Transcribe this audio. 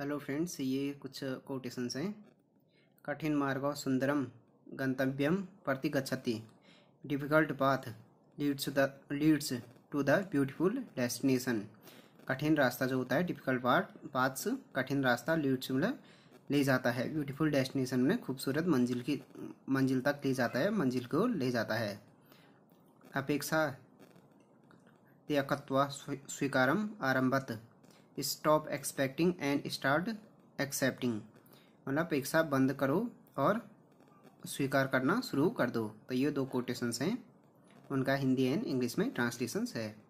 hello friends ये कुछ quotations हैं कठिन मार्ग सुंदरम गंतव्यम प्रति गति difficult path leads the leads to the beautiful destination कठिन रास्ता जो होता है डिफिकल्ट पाथ पाथ्स कठिन रास्ता लीड्स में ले जाता है ब्यूटीफुल डेस्टिनेशन में खूबसूरत मंजिल की मंजिल तक ले जाता है मंजिल को ले जाता है अपेक्षा त्यकत्व स्वीकारम आरंभत stop expecting and start accepting मतलब अपेक्षा बंद करो और स्वीकार करना शुरू कर दो तो ये दो कोटेशंस हैं उनका हिंदी एंड इंग्लिश में ट्रांसलेशंस है